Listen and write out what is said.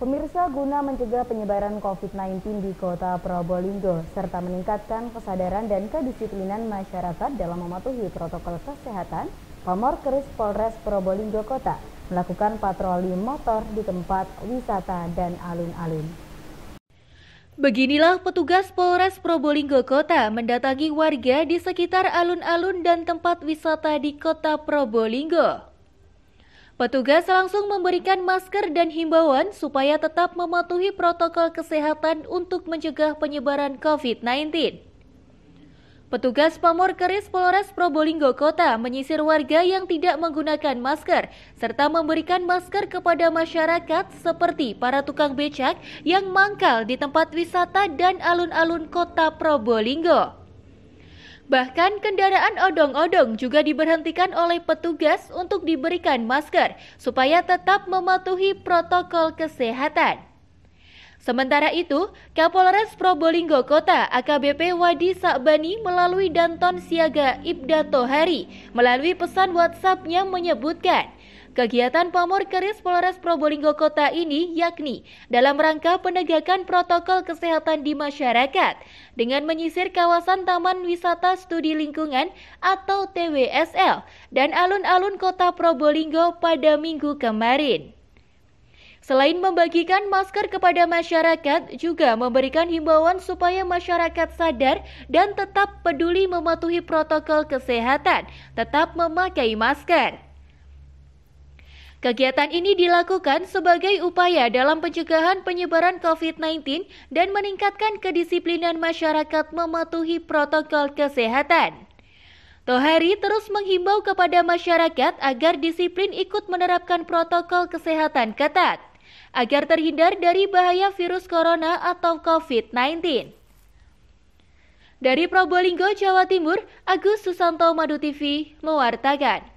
Pemirsa guna mencegah penyebaran COVID-19 di kota Probolinggo serta meningkatkan kesadaran dan kedisiplinan masyarakat dalam mematuhi protokol kesehatan, Pamor Kris Polres Probolinggo Kota melakukan patroli motor di tempat wisata dan alun-alun. Beginilah petugas Polres Probolinggo Kota mendatangi warga di sekitar alun-alun dan tempat wisata di kota Probolinggo. Petugas langsung memberikan masker dan himbauan supaya tetap mematuhi protokol kesehatan untuk mencegah penyebaran COVID-19. Petugas Pamor Keris Polres Probolinggo Kota menyisir warga yang tidak menggunakan masker serta memberikan masker kepada masyarakat seperti para tukang becak yang mangkal di tempat wisata dan alun-alun kota Probolinggo. Bahkan kendaraan odong-odong juga diberhentikan oleh petugas untuk diberikan masker supaya tetap mematuhi protokol kesehatan. Sementara itu, Kapolres Probolinggo Kota AKBP Wadi Sabani melalui Danton Siaga Ibda Tohari melalui pesan WhatsAppnya menyebutkan Kegiatan pamor keris Polres Probolinggo Kota ini yakni dalam rangka penegakan protokol kesehatan di masyarakat dengan menyisir kawasan Taman Wisata Studi Lingkungan atau TWSL dan alun-alun Kota Probolinggo pada minggu kemarin. Selain membagikan masker kepada masyarakat, juga memberikan himbauan supaya masyarakat sadar dan tetap peduli mematuhi protokol kesehatan, tetap memakai masker. Kegiatan ini dilakukan sebagai upaya dalam pencegahan penyebaran COVID-19 dan meningkatkan kedisiplinan masyarakat mematuhi protokol kesehatan. Tohari terus menghimbau kepada masyarakat agar disiplin ikut menerapkan protokol kesehatan ketat agar terhindar dari bahaya virus corona atau COVID-19. Dari Probolinggo, Jawa Timur, Agus Susanto Madu TV mewartakan.